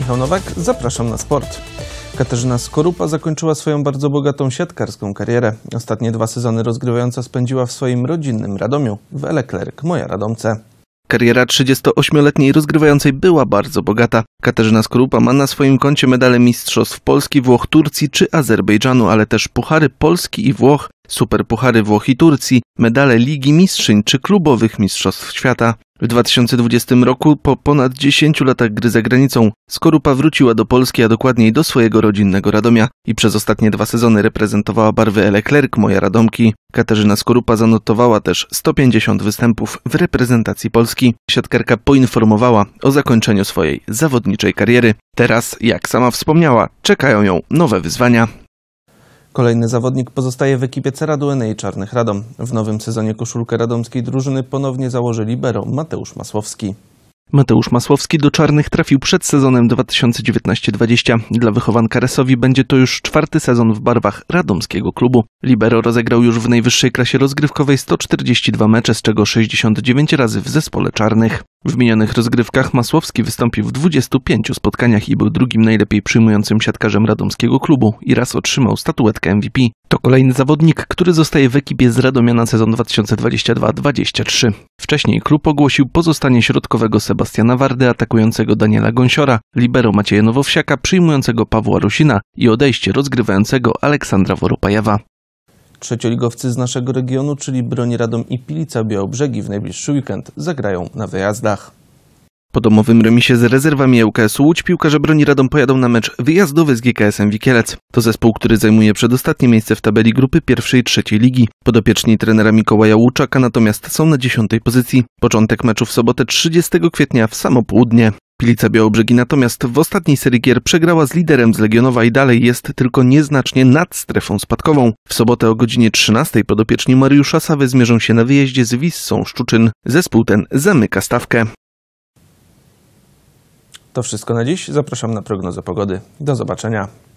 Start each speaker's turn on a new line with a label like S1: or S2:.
S1: Michał Nowak, zapraszam na sport. Katarzyna Skorupa zakończyła swoją bardzo bogatą siatkarską karierę. Ostatnie dwa sezony rozgrywająca spędziła w swoim rodzinnym Radomiu, w Eleklerk, moja Radomce. Kariera 38-letniej rozgrywającej była bardzo bogata. Katarzyna Skorupa ma na swoim koncie medale Mistrzostw Polski, Włoch, Turcji czy Azerbejdżanu, ale też Puchary Polski i Włoch, Superpuchary Włoch i Turcji, medale Ligi Mistrzyń czy klubowych Mistrzostw Świata. W 2020 roku, po ponad 10 latach gry za granicą, Skorupa wróciła do Polski, a dokładniej do swojego rodzinnego Radomia i przez ostatnie dwa sezony reprezentowała barwy Eleklerk, moja Radomki. Katarzyna Skorupa zanotowała też 150 występów w reprezentacji Polski. Siatkarka poinformowała o zakończeniu swojej zawodniczej kariery. Teraz, jak sama wspomniała, czekają ją nowe wyzwania. Kolejny zawodnik pozostaje w ekipie Ceradu i Czarnych Radom. W nowym sezonie koszulkę radomskiej drużyny ponownie założy libero Mateusz Masłowski. Mateusz Masłowski do Czarnych trafił przed sezonem 2019-20. Dla wychowanka Resowi będzie to już czwarty sezon w barwach radomskiego klubu. Libero rozegrał już w najwyższej klasie rozgrywkowej 142 mecze, z czego 69 razy w zespole Czarnych. W minionych rozgrywkach Masłowski wystąpił w 25 spotkaniach i był drugim najlepiej przyjmującym siatkarzem radomskiego klubu i raz otrzymał statuetkę MVP. To kolejny zawodnik, który zostaje w ekipie z Radomia na sezon 2022-23. Wcześniej klub ogłosił pozostanie środkowego Sebastiana Wardy, atakującego Daniela Gąsiora, libero Macieja Nowowsiaka, przyjmującego Pawła Rusina i odejście rozgrywającego Aleksandra Woropajewa. Trzecioligowcy z naszego regionu, czyli Broń Radom i Pilica Białobrzegi w najbliższy weekend zagrają na wyjazdach. Po domowym remisie z rezerwami ŁKS-u e Łódź piłkarze broni Radom pojadą na mecz wyjazdowy z GKS-em Wikielec. To zespół, który zajmuje przedostatnie miejsce w tabeli grupy pierwszej i trzeciej ligi. Podopieczni trenera Mikołaja Łuczaka natomiast są na dziesiątej pozycji. Początek meczu w sobotę 30 kwietnia w samo południe. Pilica Białobrzegi natomiast w ostatniej serii gier przegrała z liderem z Legionowa i dalej jest tylko nieznacznie nad strefą spadkową. W sobotę o godzinie 13 podopieczni Mariusza Sawy zmierzą się na wyjeździe z Wissą Szczuczyn. Zespół ten zamyka stawkę. To wszystko na dziś. Zapraszam na prognozę pogody. Do zobaczenia.